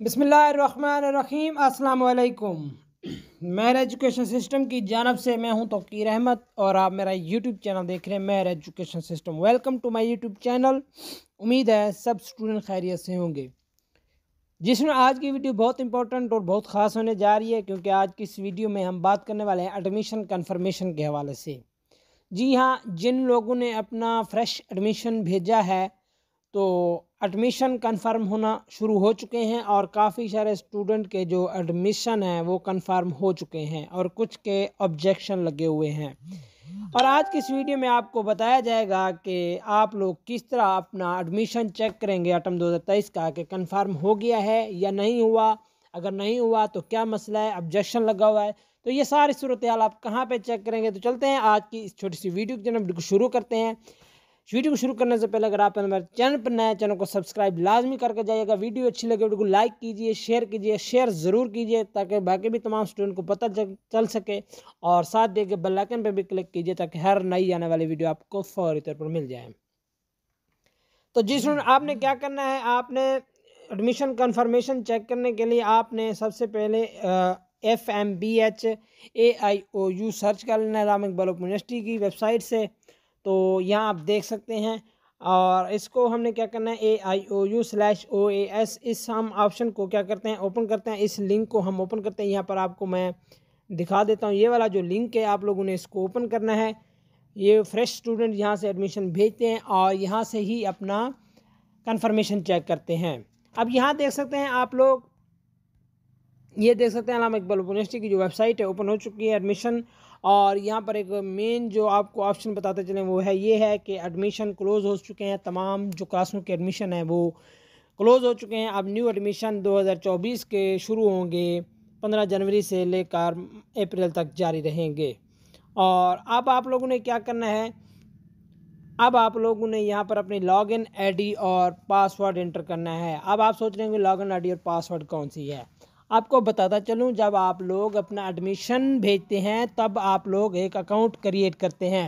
बसमीम अल्लाम मैर education system की जानब से मैं हूं तोकीर अहमद और आप मेरा यूट्यूब चैनल देख रहे हैं मैर education system welcome to my YouTube channel उम्मीद है सब स्टूडेंट खैरियत से होंगे जिसमें आज की वीडियो बहुत इंपॉर्टेंट और बहुत ख़ास होने जा रही है क्योंकि आज की इस वीडियो में हम बात करने वाले हैं एडमिशन कन्फर्मेशन के हवाले से जी हाँ जिन लोगों ने अपना फ्रेश एडमिशन भेजा है तो एडमिशन कंफर्म होना शुरू हो चुके हैं और काफ़ी सारे स्टूडेंट के जो एडमिशन हैं वो कंफर्म हो चुके हैं और कुछ के ऑब्जेक्शन लगे हुए हैं और आज की इस वीडियो में आपको बताया जाएगा कि आप लोग किस तरह अपना एडमिशन चेक करेंगे आटम 2023 का कि कंफर्म हो गया है या नहीं हुआ अगर नहीं हुआ तो क्या मसला है ऑब्जेक्शन लगा हुआ है तो ये सारी सूरत हाल आप कहाँ पर चेक करेंगे तो चलते हैं आज की इस छोटी सी वीडियो की जन शुरू करते हैं वीडियो को शुरू करने से पहले अगर आप हमारे चैनल पर नया चैनल को सब्सक्राइब लाजमी करके जाइएगा वीडियो अच्छी लगे वीडियो को तो लाइक कीजिए शेयर कीजिए शेयर ज़रूर कीजिए ताकि बाकी भी तमाम स्टूडेंट को पता चल सके और साथ देखे बेलाइकन पर भी क्लिक कीजिए ताकि हर नई आने वाली वीडियो आपको फौरी तौर पर मिल जाए तो जी हम्म। स्टूडेंट आपने क्या करना है आपने एडमिशन कन्फर्मेशन चेक करने के लिए आपने सबसे पहले F M B H A I O U search कर लेना है इस्लामिक बलोक यूनिवर्सिटी की वेबसाइट से तो यहाँ आप देख सकते हैं और इसको हमने क्या करना है A I O U slash O A S इस हम ऑप्शन को क्या करते हैं ओपन करते हैं इस लिंक को हम ओपन करते हैं यहाँ पर आपको मैं दिखा देता हूँ ये वाला जो लिंक है आप लोगों ने इसको ओपन करना है ये फ्रेश स्टूडेंट यहाँ से एडमिशन भेजते हैं और यहाँ से ही अपना कन्फर्मेशन चेक करते हैं अब यहाँ देख सकते हैं आप लोग ये देख सकते हैं अलामा इकबाल यूनिवर्सिटी की जो वेबसाइट है ओपन हो चुकी है एडमिशन और यहाँ पर एक मेन जो आपको ऑप्शन बताते चलें वो है ये है कि एडमिशन क्लोज़ हो चुके हैं तमाम जो क्लासों के एडमिशन है वो क्लोज़ हो चुके हैं अब न्यू एडमिशन 2024 के शुरू होंगे 15 जनवरी से लेकर अप्रैल तक जारी रहेंगे और अब आप लोगों ने क्या करना है अब आप लोगों ने यहाँ पर अपनी लॉग इन और पासवर्ड इंटर करना है अब आप सोच रहे होंगे लॉग इन और पासवर्ड कौन सी है आपको बताता चलूँ जब आप लोग अपना एडमिशन भेजते हैं तब आप लोग एक अकाउंट क्रिएट करते हैं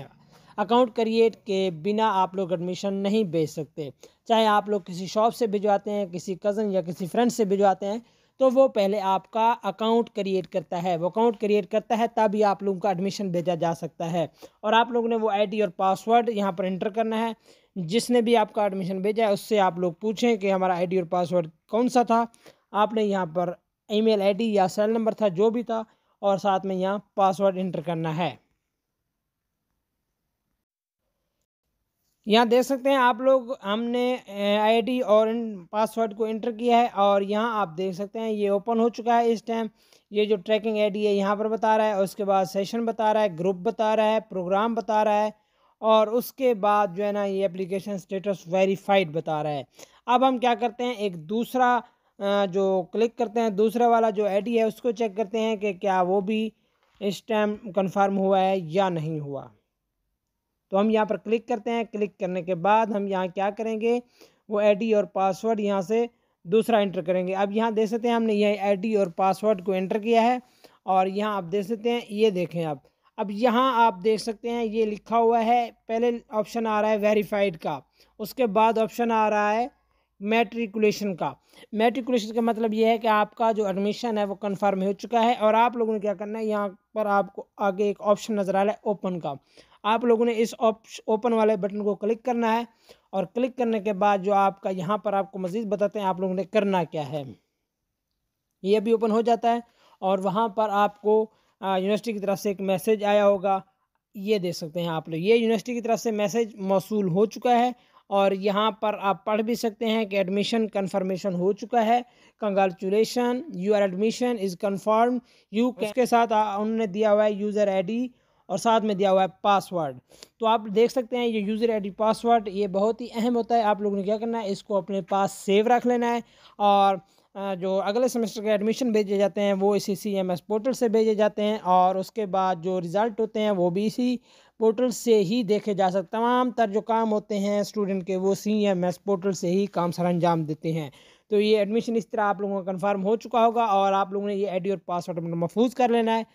अकाउंट क्रिएट के बिना आप लोग एडमिशन नहीं भेज सकते चाहे आप लोग किसी शॉप से भिजवाते हैं किसी कज़न या किसी फ्रेंड से भिजवाते हैं तो वो पहले आपका अकाउंट क्रिएट करता है वो अकाउंट क्रिएट करता है तभी आप लोगों का एडमिशन भेजा जा सकता है और आप लोगों ने वो आईडी और पासवर्ड यहाँ पर इंटर करना है जिसने भी आपका एडमिशन भेजा है उससे आप लोग पूछें कि हमारा आईडी और पासवर्ड कौन सा था आपने यहाँ पर ईमेल आईडी या सेल नंबर था जो भी था और साथ में यहाँ पासवर्ड इंटर करना है यहाँ देख सकते हैं आप लोग हमने आईडी और पासवर्ड को इंटर किया है और यहाँ आप देख सकते हैं ये ओपन हो चुका है इस टाइम ये जो ट्रैकिंग आईडी है यहाँ पर बता रहा है उसके बाद सेशन बता रहा है ग्रुप बता रहा है प्रोग्राम बता रहा है और उसके बाद जो है ना ये एप्लीकेशन स्टेटस वेरीफाइड बता रहा है अब हम क्या करते हैं एक दूसरा जो क्लिक करते हैं दूसरा वाला जो आईडी है उसको चेक करते हैं कि क्या वो भी इस टाइम कन्फर्म हुआ है या नहीं हुआ तो हम यहाँ पर क्लिक करते हैं क्लिक करने के बाद हम यहाँ क्या करेंगे वो आईडी और पासवर्ड यहाँ से दूसरा इंटर करेंगे अब यहाँ देख सकते हैं हमने यह आईडी और पासवर्ड को एंटर किया है और यहाँ आप देख सकते हैं ये देखें आप अब यहाँ आप देख सकते हैं ये लिखा हुआ है पहले ऑप्शन आ रहा है वेरीफाइड का उसके बाद ऑप्शन आ रहा है मेट्रिकुलेशन का मेट्रिकुलेशन का मतलब यह है कि आपका जो एडमिशन है वो कंफर्म हो चुका है और आप लोगों ने क्या करना है यहाँ पर आपको आगे एक ऑप्शन नज़र आ रहा है ओपन का आप लोगों ने इस ओपन वाले बटन को क्लिक करना है और क्लिक करने के बाद जो आपका यहाँ पर आपको मज़ीद बताते हैं आप लोगों ने करना क्या है ये भी ओपन हो जाता है और वहाँ पर आपको यूनिवर्सिटी की तरफ से एक मैसेज आया होगा ये देख सकते हैं आप लोग ये यूनिवर्सिटी की तरफ से मैसेज मौसू हो चुका है और यहाँ पर आप पढ़ भी सकते हैं कि एडमिशन कन्फर्मेशन हो चुका है your admission is confirm you उसके साथ उन्होंने दिया हुआ है यूज़र आईडी और साथ में दिया हुआ है पासवर्ड तो आप देख सकते हैं ये यूज़र आईडी पासवर्ड ये बहुत ही अहम होता है आप लोगों ने क्या करना है इसको अपने पास सेव रख लेना है और जो अगले सेमेस्टर के एडमिशन भेजे जाते हैं वो इसी सी एम एस पोर्टल से भेजे जाते हैं और उसके बाद जो रिज़ल्ट होते हैं वो भी इसी पोर्टल से ही देखे जा सकते तमाम तर जो काम होते हैं स्टूडेंट के वो सी एम एस पोर्टल से ही काम सर अंजाम देते हैं तो ये एडमिशन इस तरह आप लोगों का कन्फर्म हो चुका होगा और आप लोगों ने ये आई डी और पासवर्ड अपना महफूज कर लेना है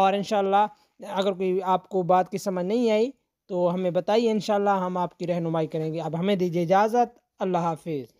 और इन अगर कोई आपको बात की समझ नहीं आई तो हमें बताइए इन हम आपकी रहनुमाई करेंगे अब हमें दीजिए इजाज़त अल्लाह हाफिज़